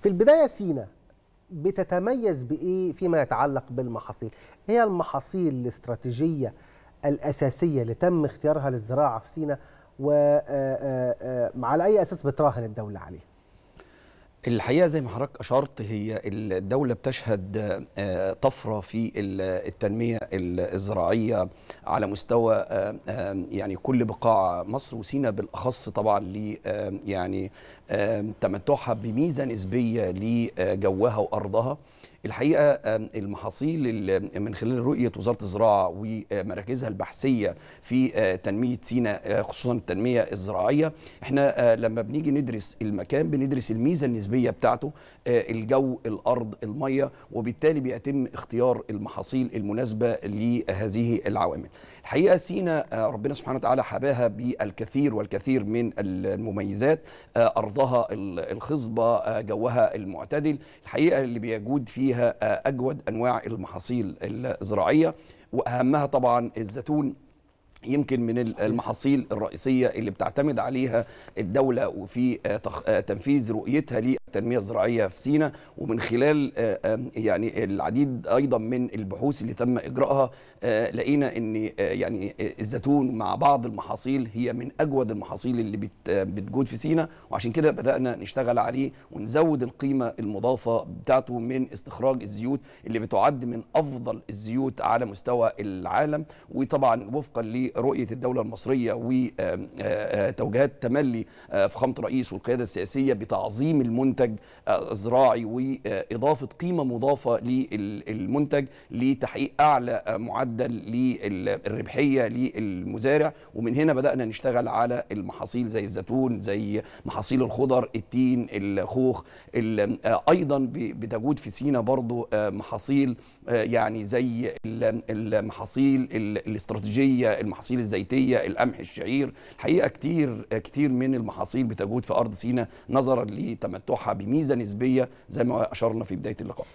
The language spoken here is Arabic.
في البداية سينا بتتميز بإيه فيما يتعلق بالمحاصيل إيه هي المحاصيل الاستراتيجية الأساسية اللي تم اختيارها للزراعة في سينا وعلى آه، آه، آه، أي أساس بتراهن الدولة عليها الحقيقه زي ما حضرتك اشرت هي الدوله بتشهد آه، طفره في التنميه الزراعيه على مستوى آه، يعني كل بقاع مصر وسينا بالاخص طبعا ل يعني تمتعها بميزه نسبيه لجوها وارضها الحقيقه المحاصيل اللي من خلال رؤيه وزاره الزراعه ومراكزها البحثيه في آه، تنميه سينا آه، خصوصا التنميه الزراعيه احنا آه، لما بنيجي ندرس المكان بندرس الميزه النسبيه بتاعته الجو الارض الميه وبالتالي بيتم اختيار المحاصيل المناسبه لهذه العوامل الحقيقه سينا ربنا سبحانه وتعالى حباها بالكثير والكثير من المميزات ارضها الخصبه جوها المعتدل الحقيقه اللي بيجود فيها فيها اجود انواع المحاصيل الزراعيه واهمها طبعا الزيتون يمكن من المحاصيل الرئيسيه اللي بتعتمد عليها الدوله وفي تنفيذ رؤيتها التنميه الزراعيه في سينا ومن خلال آه، آه، يعني العديد ايضا من البحوث اللي تم اجراءها آه، لقينا ان يعني الزيتون مع بعض المحاصيل هي من اجود المحاصيل اللي بتجود في سينا وعشان كده بدانا نشتغل عليه ونزود القيمه المضافه بتاعته من استخراج الزيوت اللي بتعد من افضل الزيوت على مستوى العالم وطبعا وفقا لرؤيه الدوله المصريه وتوجيهات تملي فخامه الرئيس والقياده السياسيه بتعظيم المنتج منتج زراعي واضافه قيمه مضافه للمنتج لتحقيق اعلى معدل للربحيه للمزارع ومن هنا بدانا نشتغل على المحاصيل زي الزيتون زي محاصيل الخضر التين الخوخ ايضا بتجود في سينا برضو آه، محاصيل آه، يعني زي المحاصيل الاستراتيجيه المحاصيل الزيتيه القمح الشعير الحقيقه كتير كتير من المحاصيل بتجود في ارض سينا نظرا لتمتعها بميزه نسبيه زي ما اشرنا في بدايه اللقاء